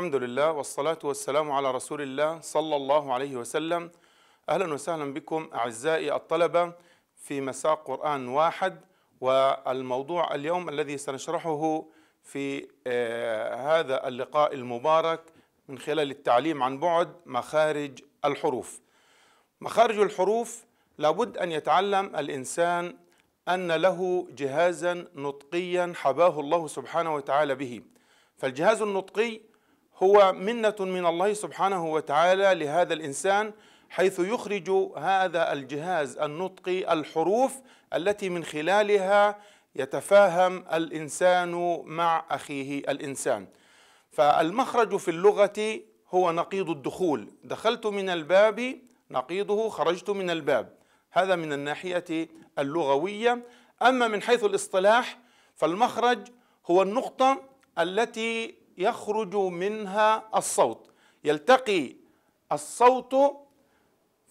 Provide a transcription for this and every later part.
الحمد لله والصلاة والسلام على رسول الله صلى الله عليه وسلم أهلا وسهلا بكم أعزائي الطلبة في مساق قرآن واحد والموضوع اليوم الذي سنشرحه في آه، هذا اللقاء المبارك من خلال التعليم عن بعد مخارج الحروف مخارج الحروف لابد أن يتعلم الإنسان أن له جهازا نطقيا حباه الله سبحانه وتعالى به فالجهاز النطقي هو منة من الله سبحانه وتعالى لهذا الإنسان حيث يخرج هذا الجهاز النطقي الحروف التي من خلالها يتفاهم الإنسان مع أخيه الإنسان فالمخرج في اللغة هو نقيض الدخول دخلت من الباب نقيضه خرجت من الباب هذا من الناحية اللغوية أما من حيث الاصطلاح فالمخرج هو النقطة التي يخرج منها الصوت يلتقي الصوت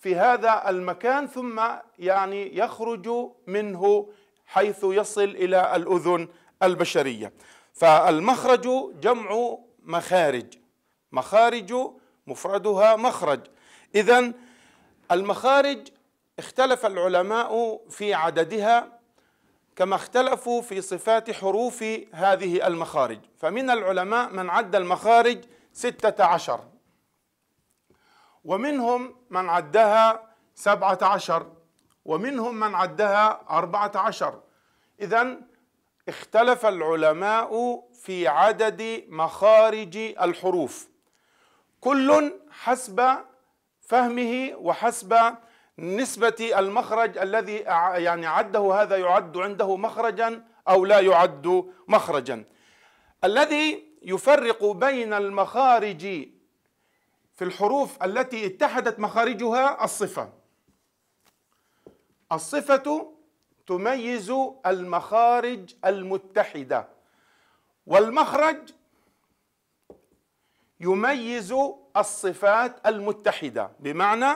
في هذا المكان ثم يعني يخرج منه حيث يصل الى الاذن البشريه فالمخرج جمع مخارج مخارج مفردها مخرج اذا المخارج اختلف العلماء في عددها كما اختلفوا في صفات حروف هذه المخارج فمن العلماء من عد المخارج ستة عشر ومنهم من عدها سبعة عشر ومنهم من عدها أربعة عشر إذا اختلف العلماء في عدد مخارج الحروف كل حسب فهمه وحسب نسبة المخرج الذي يعني عده هذا يعد عنده مخرجا أو لا يعد مخرجا الذي يفرق بين المخارج في الحروف التي اتحدت مخارجها الصفة الصفة تميز المخارج المتحدة والمخرج يميز الصفات المتحدة بمعنى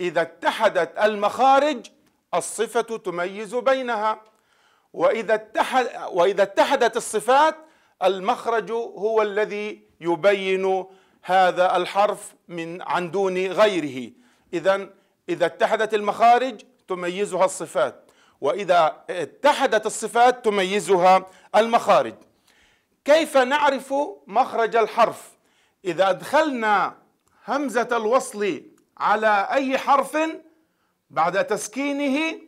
إذا اتحدت المخارج الصفة تميز بينها وإذا, اتحد وإذا اتحدت الصفات المخرج هو الذي يبين هذا الحرف من عن دون غيره إذا إذا اتحدت المخارج تميزها الصفات وإذا اتحدت الصفات تميزها المخارج كيف نعرف مخرج الحرف إذا أدخلنا همزة الوصل على أي حرف بعد تسكينه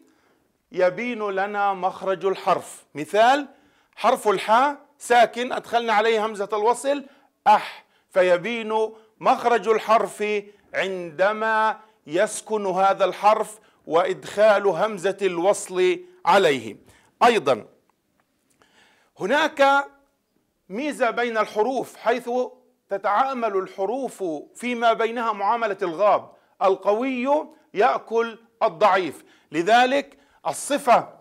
يبين لنا مخرج الحرف مثال حرف الحاء ساكن أدخلنا عليه همزة الوصل أح فيبين مخرج الحرف عندما يسكن هذا الحرف وإدخال همزة الوصل عليه أيضا هناك ميزة بين الحروف حيث تتعامل الحروف فيما بينها معاملة الغاب القوي ياكل الضعيف لذلك الصفه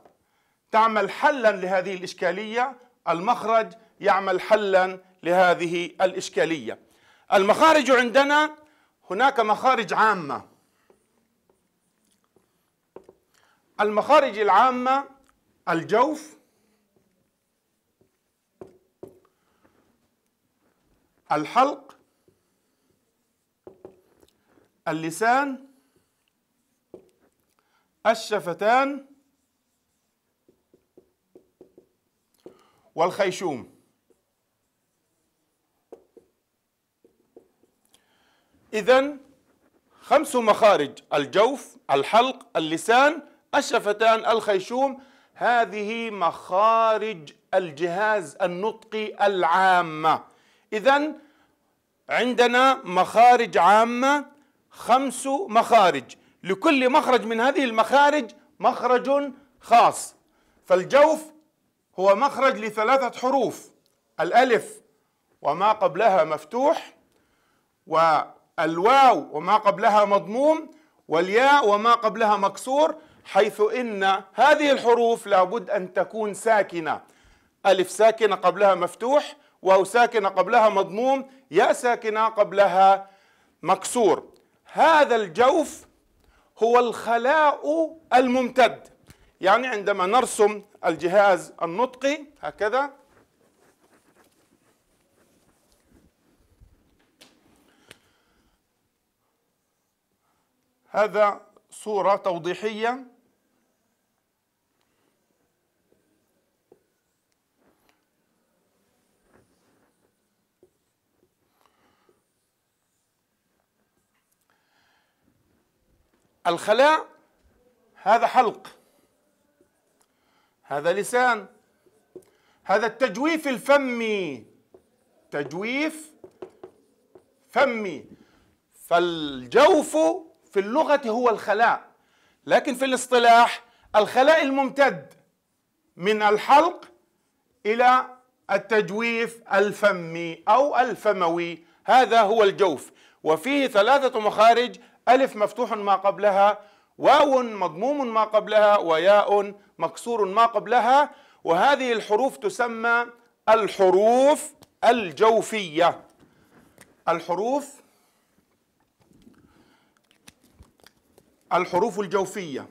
تعمل حلا لهذه الاشكاليه المخرج يعمل حلا لهذه الاشكاليه المخارج عندنا هناك مخارج عامه المخارج العامه الجوف الحلق اللسان الشفتان والخيشوم إذا خمس مخارج الجوف الحلق اللسان الشفتان الخيشوم هذه مخارج الجهاز النطقي العامة إذا عندنا مخارج عامة خمس مخارج لكل مخرج من هذه المخارج مخرج خاص فالجوف هو مخرج لثلاثة حروف الألف وما قبلها مفتوح والواو وما قبلها مضموم والياء وما قبلها مكسور حيث إن هذه الحروف لابد أن تكون ساكنة ألف ساكنة قبلها مفتوح واو ساكنة قبلها مضموم ياء ساكنة قبلها مكسور هذا الجوف هو الخلاء الممتد يعني عندما نرسم الجهاز النطقي هكذا هذا صورة توضيحية الخلاء هذا حلق هذا لسان هذا التجويف الفمي تجويف فمي فالجوف في اللغة هو الخلاء لكن في الاصطلاح الخلاء الممتد من الحلق إلى التجويف الفمي أو الفموي هذا هو الجوف وفيه ثلاثة مخارج ألف مفتوح ما قبلها واو مضموم ما قبلها وياء مكسور ما قبلها وهذه الحروف تسمى الحروف الجوفية الحروف الحروف الجوفية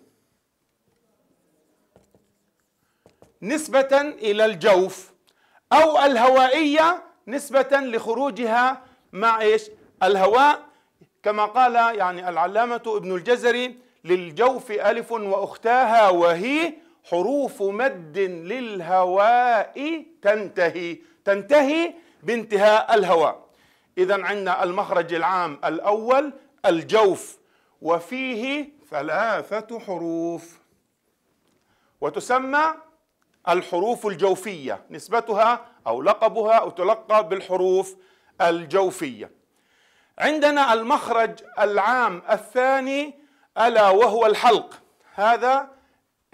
نسبة إلى الجوف أو الهوائية نسبة لخروجها مع إيش الهواء كما قال يعني العلامة ابن الجزري للجوف ألف وأختاها وهي حروف مد للهواء تنتهي تنتهي بانتهاء الهواء إذا عندنا المخرج العام الأول الجوف وفيه ثلاثة حروف وتسمى الحروف الجوفية نسبتها أو لقبها أو تلقى بالحروف الجوفية عندنا المخرج العام الثاني الا وهو الحلق هذا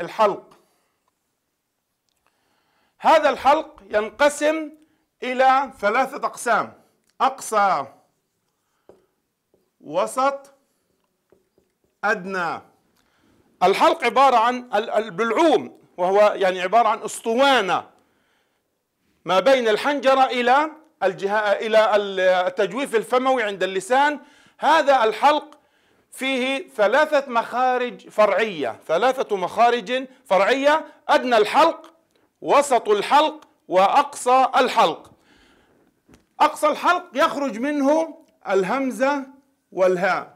الحلق هذا الحلق ينقسم الى ثلاثه اقسام اقصى وسط ادنى الحلق عباره عن البلعوم وهو يعني عباره عن اسطوانه ما بين الحنجره الى الجهة إلى التجويف الفموي عند اللسان هذا الحلق فيه ثلاثة مخارج فرعية ثلاثة مخارج فرعية أدنى الحلق وسط الحلق وأقصى الحلق أقصى الحلق يخرج منه الهمزة والهاء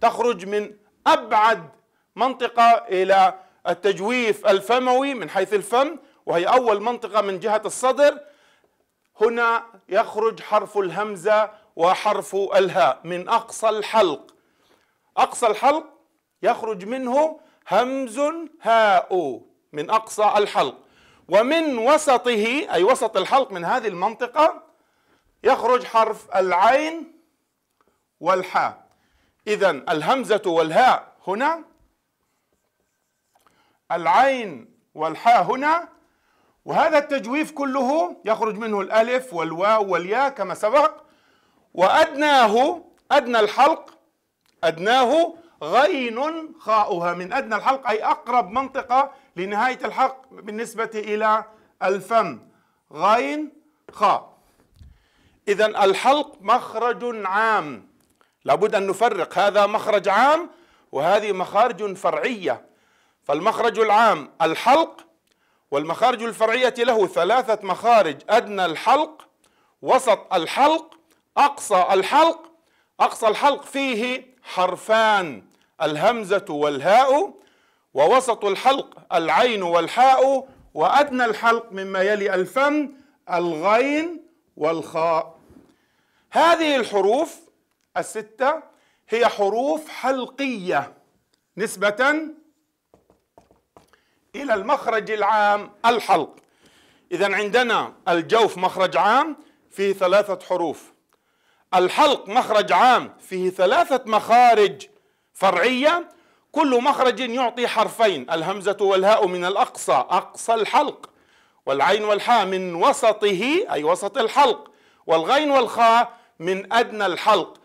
تخرج من أبعد منطقة إلى التجويف الفموي من حيث الفم وهي أول منطقة من جهة الصدر هنا يخرج حرف الهمزة وحرف الهاء من أقصى الحلق أقصى الحلق يخرج منه همز هاء من أقصى الحلق ومن وسطه أي وسط الحلق من هذه المنطقة يخرج حرف العين والحاء إذا الهمزة والهاء هنا العين والحاء هنا وهذا التجويف كله يخرج منه الألف والواو والياء كما سبق وأدناه أدنى الحلق أدناه غين خاؤها من أدنى الحلق أي أقرب منطقة لنهاية الحلق بالنسبة إلى الفم غين خاء إذا الحلق مخرج عام لابد أن نفرق هذا مخرج عام وهذه مخارج فرعية فالمخرج العام الحلق والمخارج الفرعية له ثلاثة مخارج أدنى الحلق وسط الحلق أقصى الحلق أقصى الحلق فيه حرفان الهمزة والهاء ووسط الحلق العين والحاء وأدنى الحلق مما يلي الفم الغين والخاء هذه الحروف الستة هي حروف حلقية نسبة إلى المخرج العام الحلق إذا عندنا الجوف مخرج عام فيه ثلاثة حروف الحلق مخرج عام فيه ثلاثة مخارج فرعية كل مخرج يعطي حرفين الهمزة والهاء من الأقصى أقصى الحلق والعين والحاء من وسطه أي وسط الحلق والغين والخاء من أدنى الحلق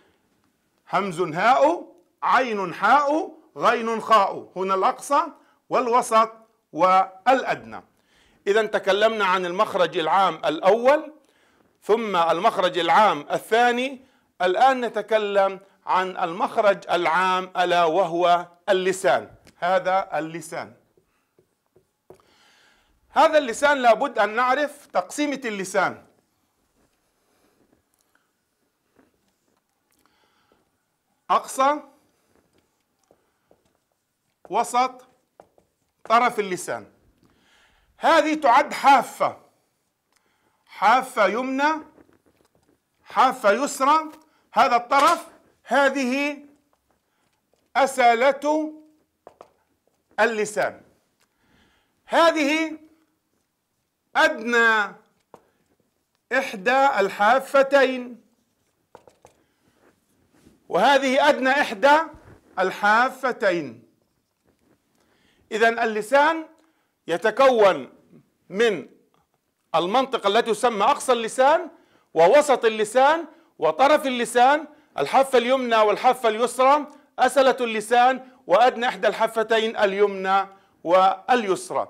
همز هاء عين حاء غين خاء هنا الأقصى والوسط والأدنى إذا تكلمنا عن المخرج العام الأول ثم المخرج العام الثاني الآن نتكلم عن المخرج العام ألا وهو اللسان هذا اللسان هذا اللسان لابد أن نعرف تقسيمة اللسان أقصى وسط طرف اللسان هذه تعد حافة حافة يمنى حافة يسرى هذا الطرف هذه أسالة اللسان هذه أدنى إحدى الحافتين وهذه أدنى إحدى الحافتين إذا اللسان يتكون من المنطقة التي تسمى أقصى اللسان ووسط اللسان وطرف اللسان الحافة اليمنى والحافة اليسرى أسلة اللسان وأدنى إحدى الحفتين اليمنى واليسرى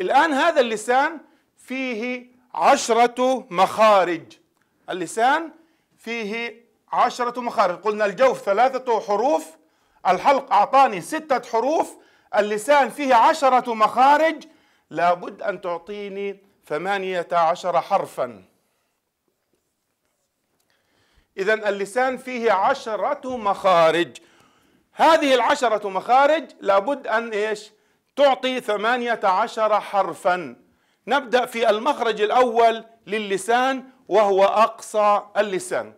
الآن هذا اللسان فيه عشرة مخارج اللسان فيه عشرة مخارج قلنا الجوف ثلاثة حروف الحلق أعطاني ستة حروف اللسان فيه عشرة مخارج لابد أن تعطيني ثمانية عشر حرفا إذا اللسان فيه عشرة مخارج هذه العشرة مخارج لابد أن إيش تعطي ثمانية عشر حرفا نبدأ في المخرج الأول للسان وهو أقصى اللسان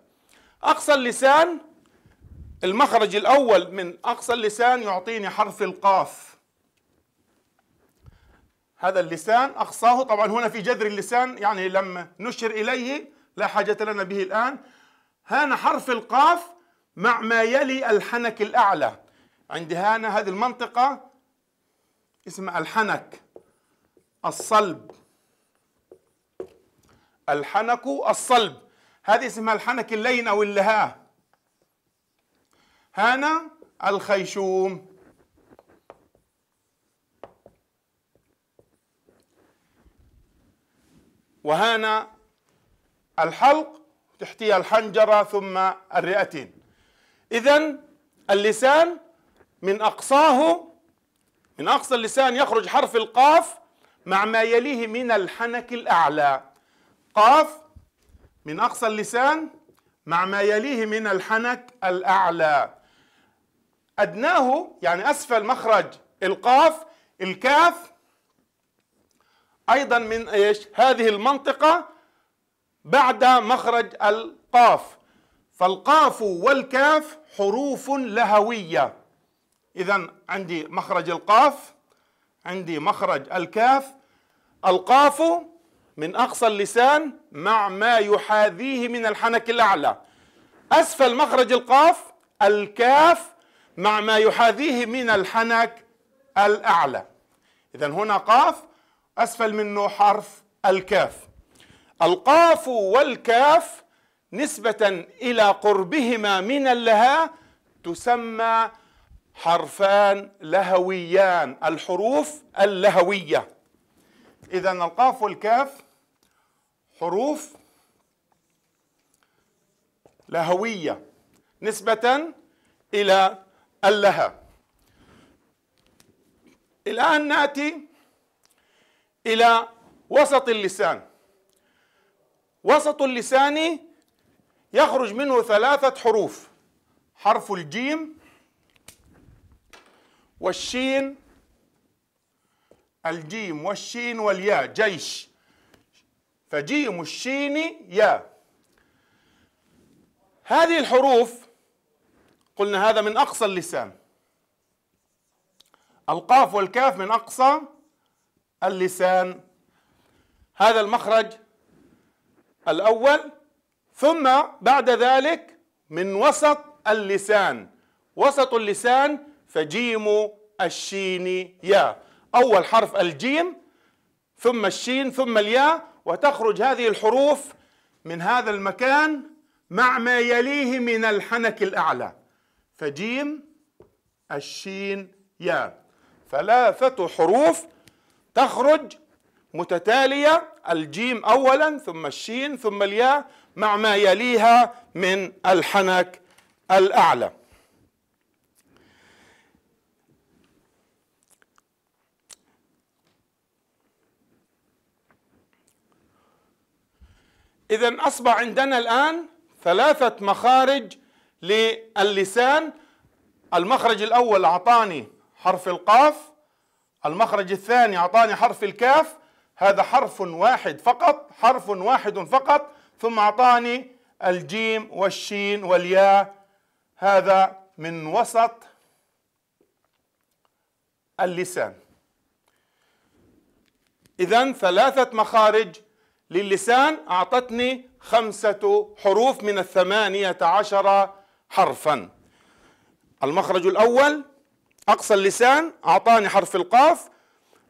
أقصى اللسان المخرج الأول من أقصى اللسان يعطيني حرف القاف هذا اللسان أقصاه طبعا هنا في جذر اللسان يعني لم نشر إليه لا حاجة لنا به الآن هان حرف القاف مع ما يلي الحنك الأعلى عند هنا هذه المنطقة اسمها الحنك الصلب الحنك الصلب هذه اسمها الحنك اللين أو اللهاء هنا الخيشوم وهنا الحلق تحتيه الحنجرة ثم الرئتين إذا اللسان من أقصاه من أقصى اللسان يخرج حرف القاف مع ما يليه من الحنك الأعلى قاف من أقصى اللسان مع ما يليه من الحنك الأعلى أدناه يعني أسفل مخرج القاف الكاف ايضا من ايش هذه المنطقه بعد مخرج القاف فالقاف والكاف حروف لهويه اذا عندي مخرج القاف عندي مخرج الكاف القاف من اقصى اللسان مع ما يحاذيه من الحنك الاعلى اسفل مخرج القاف الكاف مع ما يحاذيه من الحنك الاعلى اذا هنا قاف أسفل منه حرف الكاف القاف والكاف نسبة إلى قربهما من اللها تسمى حرفان لهويان الحروف اللهوية إذا القاف والكاف حروف لهوية نسبة إلى اللها الآن نأتي إلى وسط اللسان وسط اللسان يخرج منه ثلاثة حروف حرف الجيم والشين الجيم والشين والياء جيش فجيم الشين ياء هذه الحروف قلنا هذا من أقصى اللسان القاف والكاف من أقصى اللسان هذا المخرج الأول ثم بعد ذلك من وسط اللسان وسط اللسان فجيم الشين يا أول حرف الجيم ثم الشين ثم الياء وتخرج هذه الحروف من هذا المكان مع ما يليه من الحنك الأعلى فجيم الشين يا ثلاثة حروف تخرج متتالية الجيم أولا ثم الشين ثم الياء مع ما يليها من الحنك الأعلى إذا أصبح عندنا الآن ثلاثة مخارج للسان المخرج الأول أعطاني حرف القاف المخرج الثاني أعطاني حرف الكاف هذا حرف واحد فقط حرف واحد فقط ثم أعطاني الجيم والشين والياء هذا من وسط اللسان إذا ثلاثة مخارج للسان أعطتني خمسة حروف من الثمانية عشر حرفا المخرج الأول أقصى اللسان أعطاني حرف القاف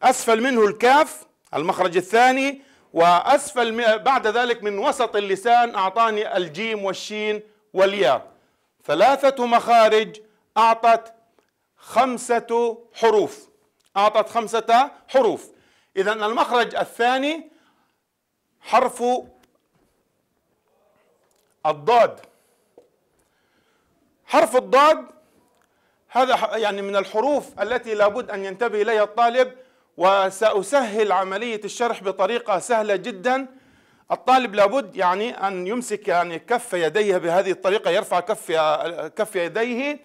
أسفل منه الكاف المخرج الثاني وأسفل بعد ذلك من وسط اللسان أعطاني الجيم والشين والياء ثلاثة مخارج أعطت خمسة حروف أعطت خمسة حروف إذا المخرج الثاني حرف الضاد حرف الضاد هذا يعني من الحروف التي لابد أن ينتبه إليها الطالب وسأسهل عملية الشرح بطريقة سهلة جدا الطالب لابد يعني أن يمسك يعني كف يديه بهذه الطريقة يرفع كف كف يديه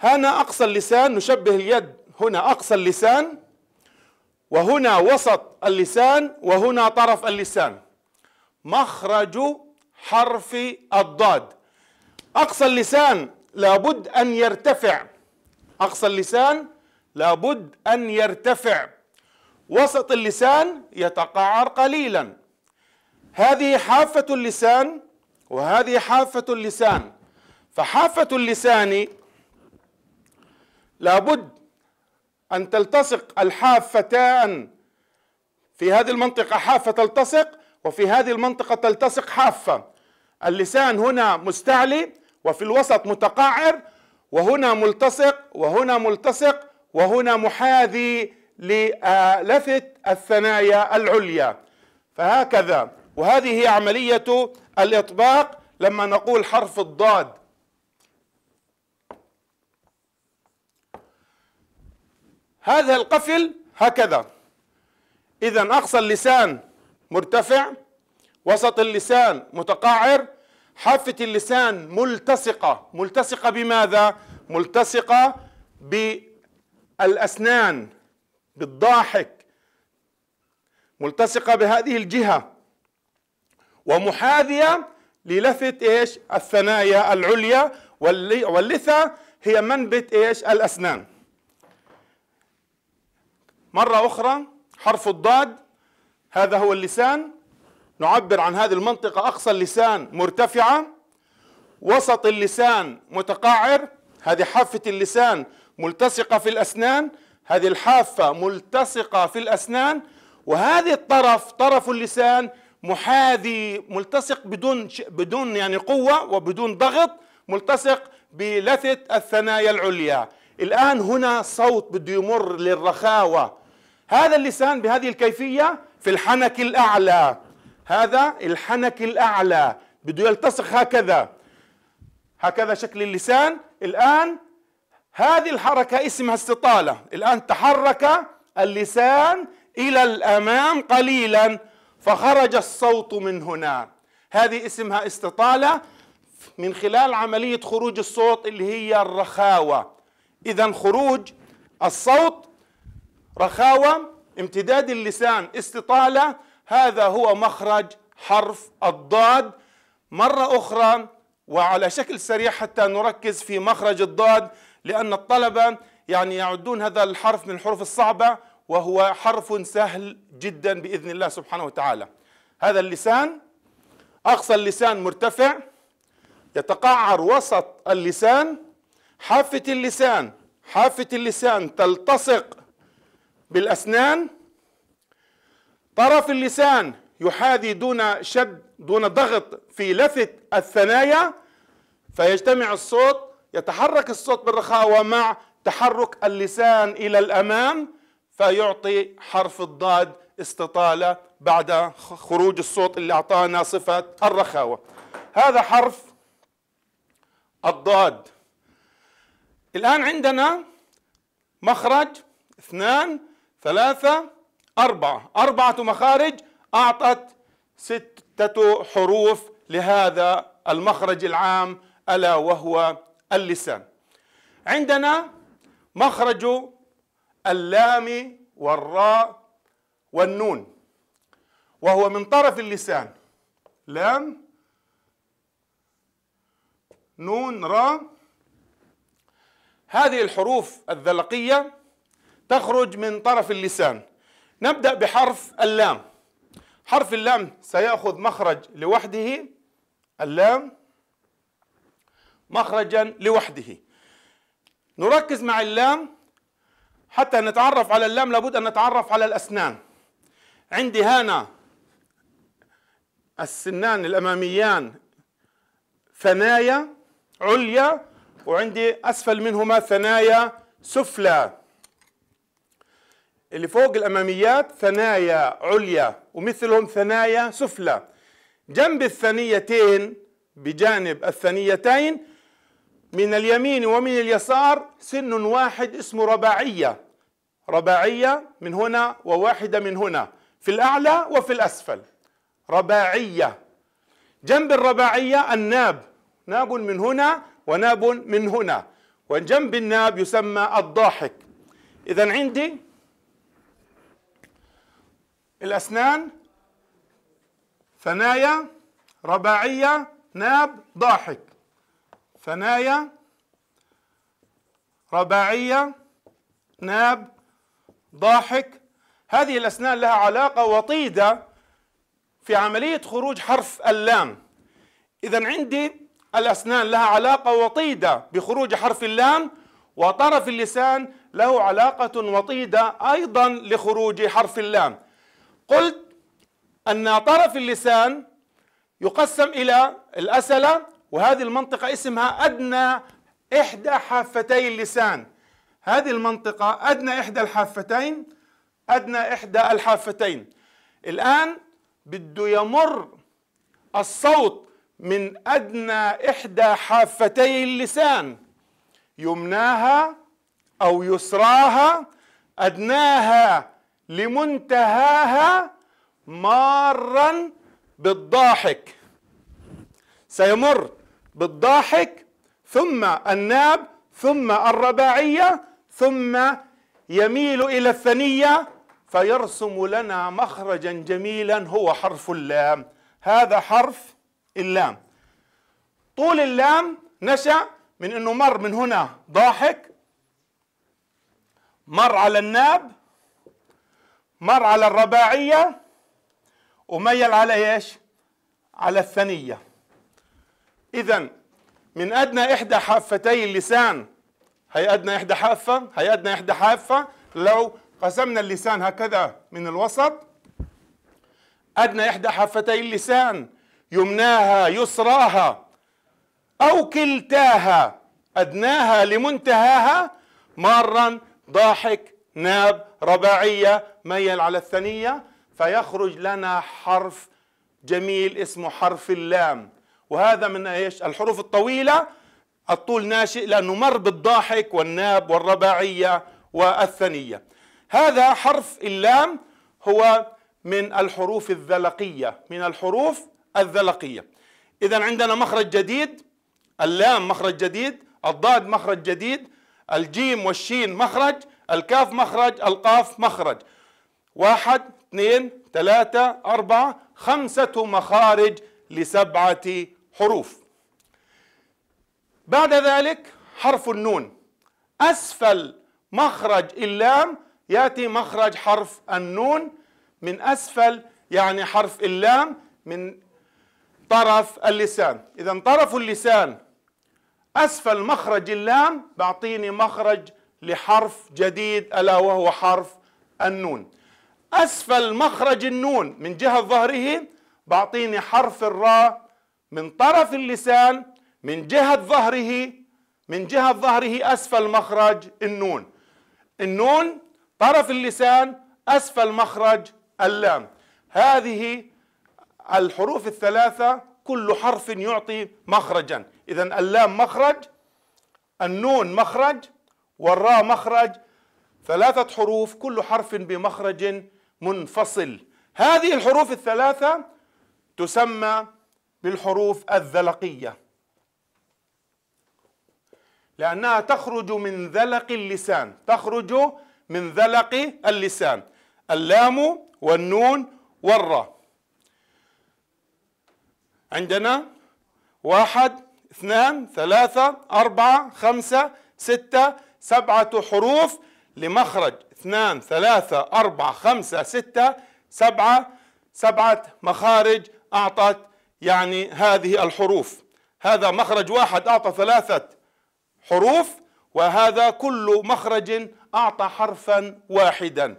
هنا أقصى اللسان نشبه اليد هنا أقصى اللسان وهنا وسط اللسان وهنا طرف اللسان مخرج حرف الضاد أقصى اللسان لابد أن يرتفع أقصى اللسان لابد أن يرتفع وسط اللسان يتقعر قليلا هذه حافة اللسان وهذه حافة اللسان فحافة اللسان لابد أن تلتصق الحافتان في هذه المنطقة حافة تلتصق وفي هذه المنطقة تلتصق حافة اللسان هنا مستعلي وفي الوسط متقعر وهنا ملتصق وهنا ملتصق وهنا محاذي للفت الثنايا العليا فهكذا وهذه هي عملية الإطباق لما نقول حرف الضاد هذا القفل هكذا إذا أقصى اللسان مرتفع وسط اللسان متقعر حافة اللسان ملتصقة ملتصقة بماذا؟ ملتصقة بالأسنان بالضاحك ملتصقة بهذه الجهة ومحاذية للفة ايش؟ الثنايا العليا واللثة هي منبت ايش؟ الأسنان مرة أخرى حرف الضاد هذا هو اللسان نعبر عن هذه المنطقة أقصى اللسان مرتفعة وسط اللسان متقعر هذه حافة اللسان ملتصقة في الأسنان هذه الحافة ملتصقة في الأسنان وهذه الطرف طرف اللسان محاذي ملتصق بدون بدون يعني قوة وبدون ضغط ملتصق بلثة الثنايا العليا الآن هنا صوت بده يمر للرخاوة هذا اللسان بهذه الكيفية في الحنك الأعلى هذا الحنك الأعلى بده يلتصق هكذا هكذا شكل اللسان الآن هذه الحركة اسمها استطالة الآن تحرك اللسان إلى الأمام قليلا فخرج الصوت من هنا هذه اسمها استطالة من خلال عملية خروج الصوت اللي هي الرخاوة إذا خروج الصوت رخاوة امتداد اللسان استطالة هذا هو مخرج حرف الضاد مرة أخرى وعلى شكل سريع حتى نركز في مخرج الضاد لأن الطلبة يعني يعدون هذا الحرف من الحروف الصعبة وهو حرف سهل جدا بإذن الله سبحانه وتعالى هذا اللسان أقصى اللسان مرتفع يتقعر وسط اللسان حافة اللسان حافة اللسان تلتصق بالأسنان طرف اللسان يحاذي دون شد دون ضغط في لفت الثنايا فيجتمع الصوت يتحرك الصوت بالرخاوة مع تحرك اللسان إلى الأمام فيعطي حرف الضاد استطالة بعد خروج الصوت اللي أعطانا صفة الرخاوة هذا حرف الضاد الآن عندنا مخرج اثنان ثلاثة أربعة أربعة مخارج أعطت ستة حروف لهذا المخرج العام ألا وهو اللسان عندنا مخرج اللام والراء والنون وهو من طرف اللسان لام نون را هذه الحروف الذلقية تخرج من طرف اللسان نبدأ بحرف اللام حرف اللام سيأخذ مخرج لوحده اللام مخرجا لوحده نركز مع اللام حتى نتعرف على اللام لابد أن نتعرف على الأسنان عندي هنا السنان الأماميان ثنايا عليا وعندي أسفل منهما ثنايا سفلى اللي فوق الأماميات ثنايا عليا ومثلهم ثنايا سفلى جنب الثنيتين بجانب الثنيتين من اليمين ومن اليسار سن واحد اسمه رباعية رباعية من هنا وواحدة من هنا في الأعلى وفي الأسفل رباعية جنب الرباعية الناب ناب من هنا وناب من هنا وجنب الناب يسمى الضاحك إذا عندي الأسنان ثنايا رباعية ناب ضاحك ثنايا رباعية ناب ضاحك هذه الأسنان لها علاقة وطيدة في عملية خروج حرف اللام إذا عندي الأسنان لها علاقة وطيدة بخروج حرف اللام وطرف اللسان له علاقة وطيدة أيضا لخروج حرف اللام قلت أن طرف اللسان يقسم إلى الأسلة وهذه المنطقة اسمها أدنى إحدى حافتي اللسان هذه المنطقة أدنى إحدى الحافتين أدنى إحدى الحافتين الآن بده يمر الصوت من أدنى إحدى حافتي اللسان يمناها أو يسراها أدناها لمنتهاها مارا بالضاحك سيمر بالضاحك ثم الناب ثم الرباعية ثم يميل إلى الثنية فيرسم لنا مخرجا جميلا هو حرف اللام هذا حرف اللام طول اللام نشأ من أنه مر من هنا ضاحك مر على الناب مر على الرباعية وميل على ايش على الثنية اذا من ادنى احدى حافتي اللسان هي ادنى احدى حافة هي ادنى احدى حافة لو قسمنا اللسان هكذا من الوسط ادنى احدى حافتي اللسان يمناها يسراها او كلتاها ادناها لمنتهاها مارا ضاحك ناب رباعية ميل على الثنية فيخرج لنا حرف جميل اسمه حرف اللام وهذا من ايش الحروف الطويلة الطول ناشئ لأنه مر بالضاحك والناب والرباعية والثنية هذا حرف اللام هو من الحروف الذلقية من الحروف الذلقية إذا عندنا مخرج جديد اللام مخرج جديد الضاد مخرج جديد الجيم والشين مخرج الكاف مخرج القاف مخرج واحد اثنين ثلاثة أربعة خمسة مخارج لسبعة حروف بعد ذلك حرف النون أسفل مخرج اللام يأتي مخرج حرف النون من أسفل يعني حرف اللام من طرف اللسان إذا طرف اللسان أسفل مخرج اللام بعطيني مخرج لحرف جديد ألا وهو حرف النون أسفل مخرج النون من جهة ظهره بعطيني حرف الراء من طرف اللسان من جهة ظهره من جهة ظهره أسفل مخرج النون النون طرف اللسان أسفل مخرج اللام هذه الحروف الثلاثة كل حرف يعطي مخرجا إذا اللام مخرج النون مخرج والراء مخرج ثلاثة حروف كل حرف بمخرج منفصل هذه الحروف الثلاثة تسمى بالحروف الذلقية لأنها تخرج من ذلق اللسان تخرج من ذلق اللسان اللام والنون والراء عندنا واحد اثنان ثلاثة أربعة خمسة ستة سبعة حروف لمخرج اثنان ثلاثة أربعة خمسة ستة سبعة سبعة مخارج أعطت يعني هذه الحروف هذا مخرج واحد أعطى ثلاثة حروف وهذا كل مخرج أعطى حرفا واحدا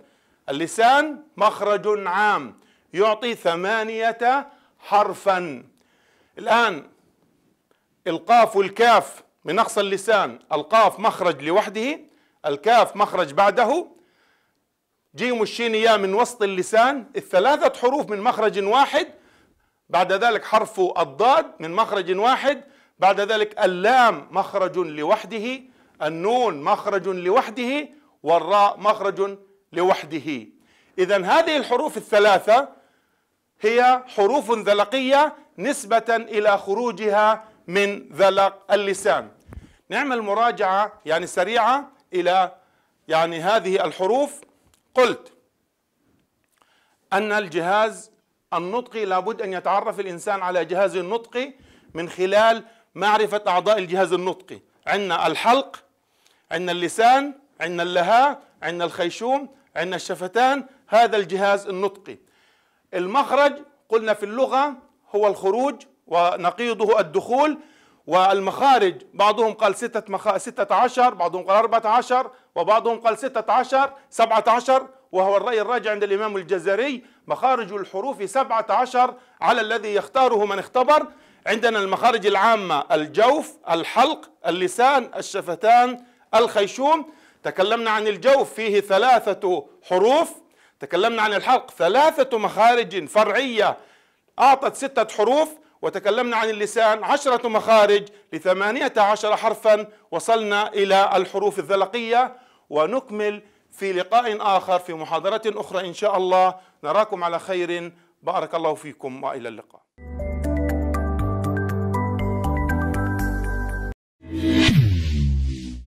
اللسان مخرج عام يعطي ثمانية حرفا الآن القاف والكاف من أقصى اللسان القاف مخرج لوحده الكاف مخرج بعده جيم والشين يا من وسط اللسان الثلاثة حروف من مخرج واحد بعد ذلك حرف الضاد من مخرج واحد بعد ذلك اللام مخرج لوحده النون مخرج لوحده والراء مخرج لوحده إذا هذه الحروف الثلاثة هي حروف ذلقية نسبة إلى خروجها من ذلق اللسان نعمل مراجعة يعني سريعة إلى يعني هذه الحروف قلت أن الجهاز النطقي لابد أن يتعرف الإنسان على جهاز النطقي من خلال معرفة أعضاء الجهاز النطقي عندنا الحلق عندنا اللسان عندنا اللهاء عندنا الخيشوم عندنا الشفتان هذا الجهاز النطقي المخرج قلنا في اللغة هو الخروج ونقيضه الدخول والمخارج بعضهم قال ستة, مخ... ستة عشر بعضهم قال أربعة عشر وبعضهم قال ستة عشر سبعة عشر وهو الرأي الراجع عند الإمام الجزري مخارج الحروف سبعة عشر على الذي يختاره من اختبر عندنا المخارج العامة الجوف الحلق اللسان الشفتان الخيشوم تكلمنا عن الجوف فيه ثلاثة حروف تكلمنا عن الحلق ثلاثة مخارج فرعية أعطت ستة حروف وتكلمنا عن اللسان عشرة مخارج لثمانية عشر حرفا وصلنا إلى الحروف الذلقية ونكمل في لقاء آخر في محاضرة أخرى إن شاء الله نراكم على خير بارك الله فيكم وإلى اللقاء